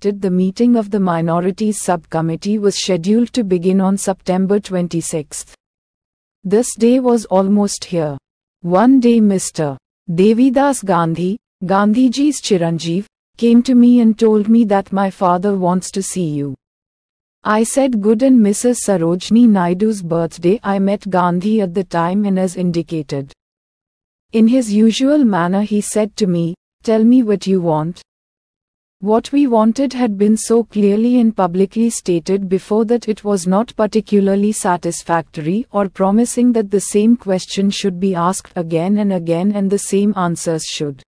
the meeting of the Minorities Subcommittee was scheduled to begin on September 26. This day was almost here. One day Mr. Devidas Gandhi, Gandhiji's Chiranjeev, came to me and told me that my father wants to see you. I said good and Mrs. Sarojini Naidu's birthday I met Gandhi at the time and as indicated. In his usual manner he said to me, tell me what you want, what we wanted had been so clearly and publicly stated before that it was not particularly satisfactory or promising that the same question should be asked again and again and the same answers should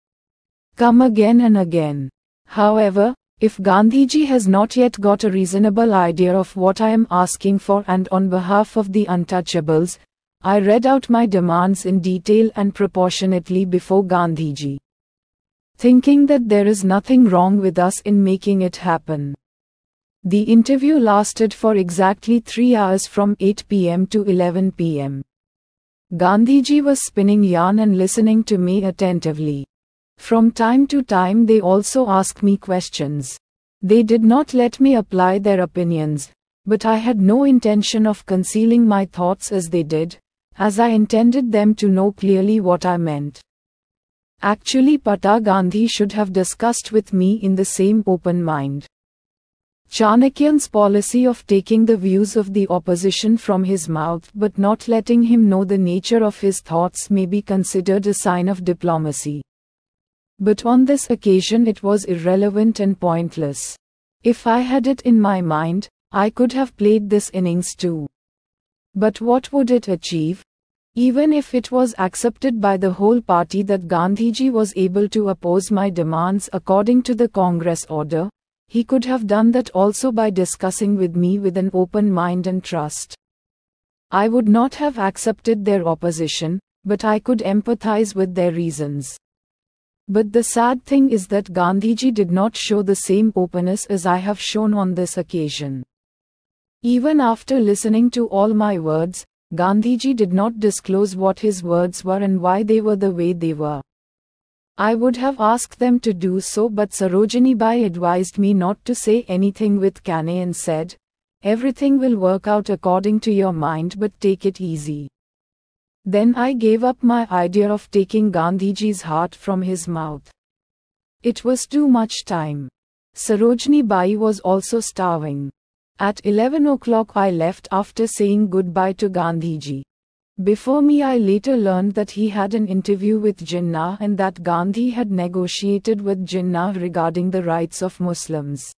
come again and again. However, if Gandhiji has not yet got a reasonable idea of what I am asking for and on behalf of the untouchables, I read out my demands in detail and proportionately before Gandhiji thinking that there is nothing wrong with us in making it happen. The interview lasted for exactly three hours from 8 pm to 11 pm. Gandhiji was spinning yarn and listening to me attentively. From time to time they also asked me questions. They did not let me apply their opinions, but I had no intention of concealing my thoughts as they did, as I intended them to know clearly what I meant. Actually Pata Gandhi should have discussed with me in the same open mind. Chanakyan's policy of taking the views of the opposition from his mouth but not letting him know the nature of his thoughts may be considered a sign of diplomacy. But on this occasion it was irrelevant and pointless. If I had it in my mind, I could have played this innings too. But what would it achieve? Even if it was accepted by the whole party that Gandhiji was able to oppose my demands according to the Congress order, he could have done that also by discussing with me with an open mind and trust. I would not have accepted their opposition, but I could empathize with their reasons. But the sad thing is that Gandhiji did not show the same openness as I have shown on this occasion. Even after listening to all my words, Gandhiji did not disclose what his words were and why they were the way they were. I would have asked them to do so, but Sarojini Bai advised me not to say anything with Kane and said, Everything will work out according to your mind, but take it easy. Then I gave up my idea of taking Gandhiji's heart from his mouth. It was too much time. Sarojini Bai was also starving. At 11 o'clock I left after saying goodbye to Gandhiji. Before me I later learned that he had an interview with Jinnah and that Gandhi had negotiated with Jinnah regarding the rights of Muslims.